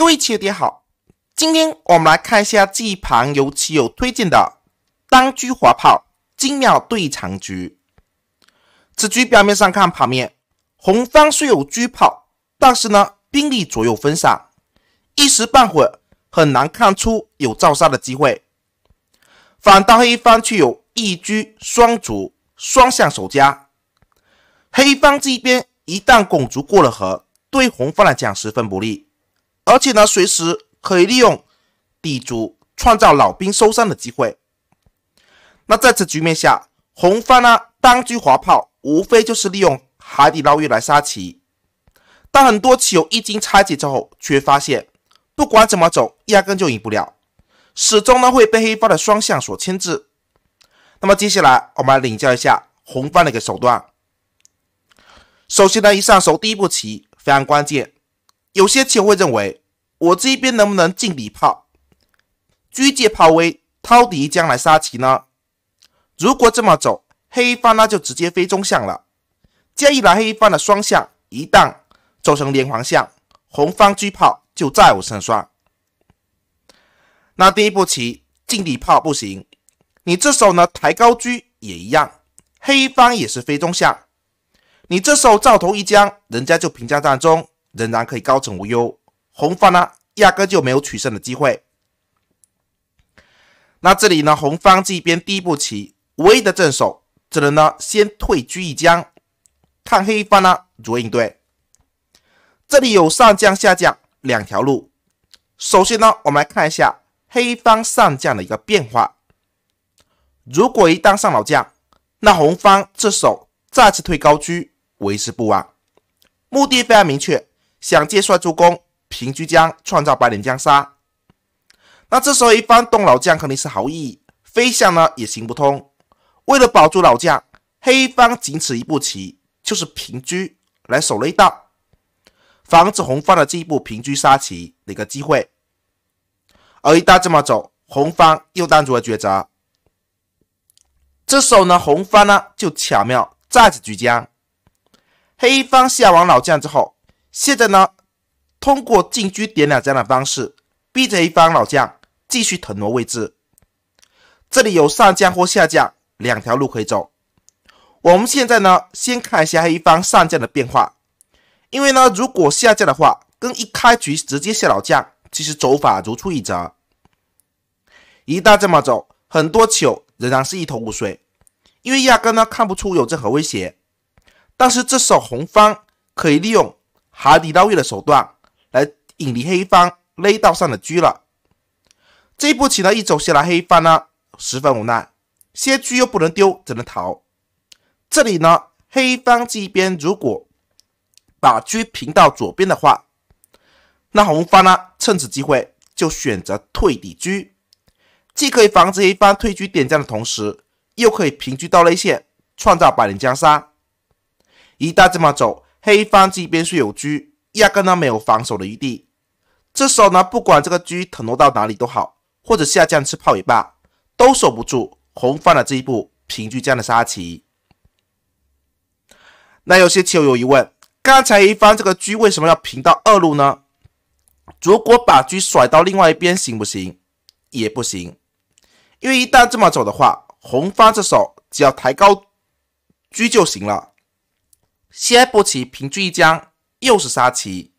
各位棋友好，今天我们来看一下这一盘由棋友推荐的单车滑炮精妙对长局。此局表面上看，盘面，红方虽有车炮，但是呢兵力左右分散，一时半会很难看出有造杀的机会。反倒黑方却有一车双卒双向守家，黑方这边一旦拱卒过了河，对红方来讲十分不利。而且呢，随时可以利用地足创造老兵收山的机会。那在此局面下，红方呢单狙滑炮，无非就是利用海底捞月来杀棋。但很多棋友一经拆解之后，却发现不管怎么走，压根就赢不了，始终呢会被黑方的双向所牵制。那么接下来，我们来领教一下红方的一个手段。首先呢，一上手第一步棋非常关键。有些棋会认为，我这一边能不能进底炮，车借炮威掏一将来杀棋呢？如果这么走，黑方那就直接飞中象了。这样一来，黑方的双象一旦走成连环象，红方车炮就再无胜算。那第一步棋进底炮不行，你这手呢抬高车也一样，黑方也是飞中象。你这手照头一将，人家就平将战中。仍然可以高枕无忧，红方呢压根就没有取胜的机会。那这里呢，红方这边第一步棋唯一的正手，只能呢先退居一将，看黑方呢如何应对。这里有上将下将两条路。首先呢，我们来看一下黑方上将的一个变化。如果一旦上老将，那红方这手再次退高车，为时不晚，目的非常明确。想借帅助攻平车将，创造白脸将杀。那这时候一方动老将肯定是好意，飞象呢也行不通。为了保住老将，黑方仅此一步棋，就是平车来守了一道，防止红方的这一步平车杀棋的一个机会。而一旦这么走，红方又当做了抉择？这时候呢，红方呢就巧妙再次举将，黑方下完老将之后。现在呢，通过进车点两将的方式，逼着黑方老将继续腾挪位置。这里有上将或下将两条路可以走。我们现在呢，先看一下黑方上将的变化。因为呢，如果下将的话，跟一开局直接下老将，其实走法如出一辙。一旦这么走，很多球仍然是一头雾水，因为压根呢看不出有任何威胁。但是这时候红方可以利用。海底捞月的手段来引离黑方勒道上的车了。这步棋呢，一走下来，黑方呢十分无奈，先车又不能丢，只能逃。这里呢，黑方这一边如果把车平到左边的话，那红方呢趁此机会就选择退底车，既可以防止黑方退车点将的同时，又可以平车到内线，创造百里江山。一大这么走。黑方这边是有车，压根呢没有防守的余地。这时候呢，不管这个车腾挪到哪里都好，或者下降吃炮也罢，都守不住红方的这一步平车将的杀棋。那有些棋友疑问：刚才一方这个车为什么要平到二路呢？如果把车甩到另外一边行不行？也不行，因为一旦这么走的话，红方这手只要抬高车就行了。先布棋平车一将，又是杀棋。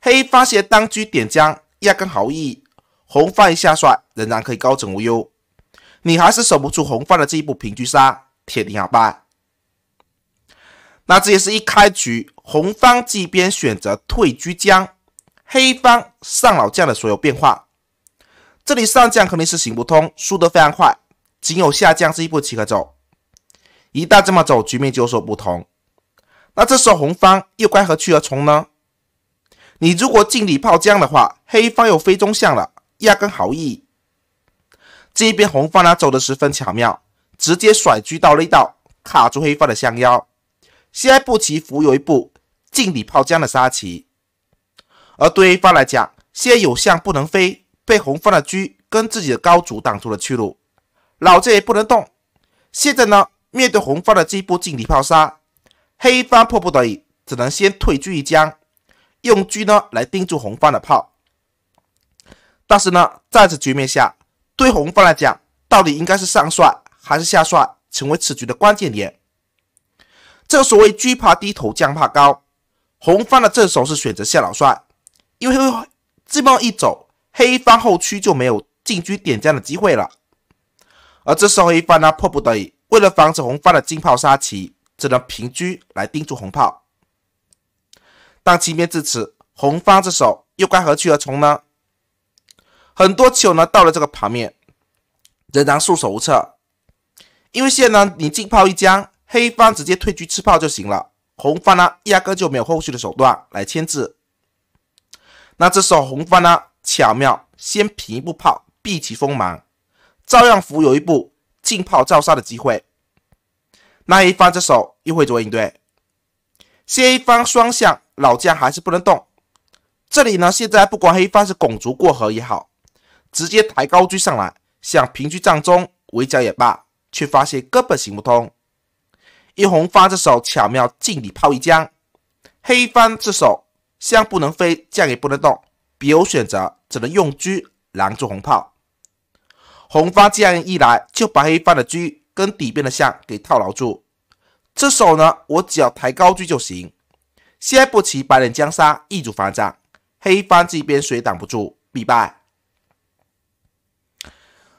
黑方先当车点将，压根毫无意。红方一下帅，仍然可以高枕无忧。你还是守不住红方的这一步平车杀，铁定要败。那这也是一开局，红方这边选择退居将，黑方上老将的所有变化。这里上将肯定是行不通，输得非常快。仅有下将这一步棋可走。一旦这么走，局面就有所不同。那这时候红方又该何去何从呢？你如果进里炮将的话，黑方又飞中象了，压根毫无意义。这一边红方呢走的十分巧妙，直接甩车到肋道，卡住黑方的象腰。下一步棋，浮游一步进里炮将的杀棋。而对于黑方来讲，先有象不能飞，被红方的车跟自己的高卒挡住了去路，老子也不能动。现在呢，面对红方的这一步进里炮杀。黑方迫不得已，只能先退居一将，用车呢来盯住红方的炮。但是呢，在此局面下，对红方来讲，到底应该是上帅还是下帅成为此局的关键点？正所谓“车怕低头，将怕高”。红方的正手是选择下老帅，因为这么一走，黑方后车就没有进车点将的机会了。而这时候，黑方呢迫不得已，为了防止红方的进炮杀棋。只能平车来盯住红炮，当即面至此，红方这手又该何去何从呢？很多球友呢到了这个盘面，仍然束手无策，因为现在呢你进炮一将，黑方直接退车吃炮就行了，红方呢压根就没有后续的手段来牵制。那这时候红方呢巧妙先平一步炮，避其锋芒，照样服有一步进炮照杀的机会。那一方这手又会怎么应对？先一方双象，老将还是不能动。这里呢，现在不管黑方是拱卒过河也好，直接抬高车上来，想平车占中围剿也罢，却发现根本行不通。一红方这手巧妙进里炮一将，黑方这手象不能飞，将也不能动，别无选择，只能用车拦住红炮。红方这样一来，就把黑方的车。跟底边的象给套牢住，这手呢，我只要抬高车就行。先不棋白脸将杀，易主反掌，黑方这边谁挡不住必败。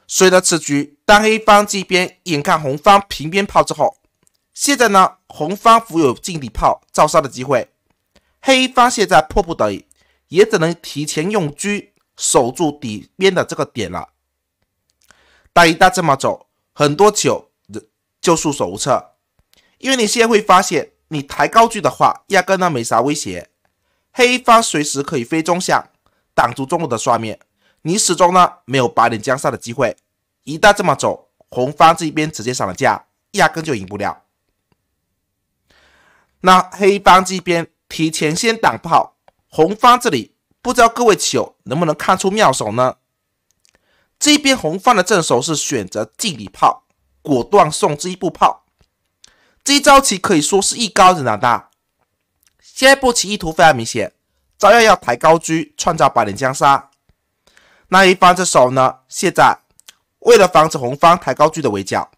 随着此局，当黑方这边眼看红方平边炮之后，现在呢，红方浮有近底炮照杀的机会，黑方现在迫不得已，也只能提前用车守住底边的这个点了。但一旦这么走。很多酒就束手无策，因为你现在会发现，你抬高句的话，压根呢没啥威胁。黑方随时可以飞中下，挡住中路的刷面，你始终呢没有拔点江山的机会。一旦这么走，红方这一边直接上了架，压根就赢不了。那黑方这边提前先挡炮，红方这里不知道各位酒能不能看出妙手呢？这边红方的正手是选择进里炮，果断送这一步炮。这一招棋可以说是艺高人胆大。下一步棋意图非常明显，照样要抬高车，创造百年江山。那一方这手呢，现在为了防止红方抬高车的围剿，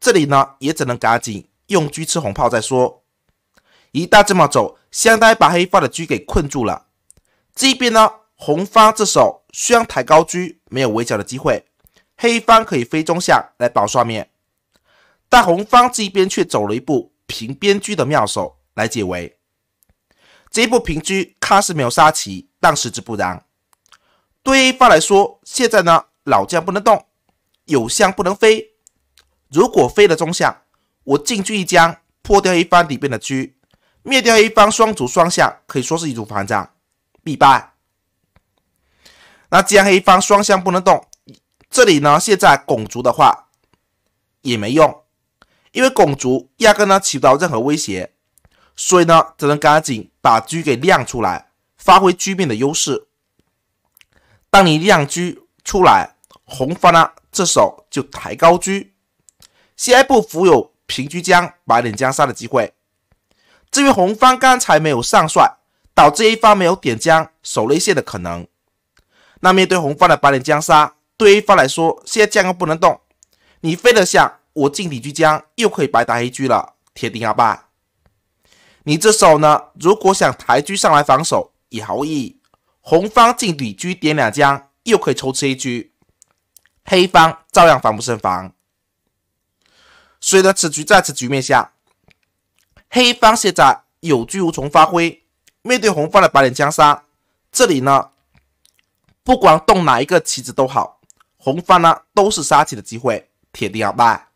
这里呢也只能赶紧用车吃红炮再说。一旦这么走，相当于把黑方的车给困住了。这边呢，红方这手先抬高车。没有围剿的机会，黑方可以飞中象来保双面，但红方这一边却走了一步平边车的妙手来解围。这一步平车看似没有杀棋，但实之不然。对 A 方来说，现在呢老将不能动，有象不能飞。如果飞了中象，我进车一将破掉一方底边的车，灭掉一方双卒双象，可以说是一竹反掌，必败。那既然黑方双向不能动，这里呢现在拱卒的话也没用，因为拱卒压根呢起不到任何威胁，所以呢只能赶紧把车给亮出来，发挥车面的优势。当你亮车出来，红方呢这手就抬高车，下一步浮有平车将白点将杀的机会。至于红方刚才没有上帅，导致一方没有点将守内线的可能。那面对红方的白脸将杀，对黑方来说，现在将又不能动，你飞得下，我进底居将又可以白打黑车了，铁定要败。你这手呢，如果想抬车上来防守也毫无意义，红方进底车点两将，又可以抽吃一车，黑方照样防不胜防。所以呢，此局在此局面下，黑方现在有车无从发挥，面对红方的白脸将杀，这里呢。不管动哪一个棋子都好，红方呢都是杀棋的机会，铁定要败。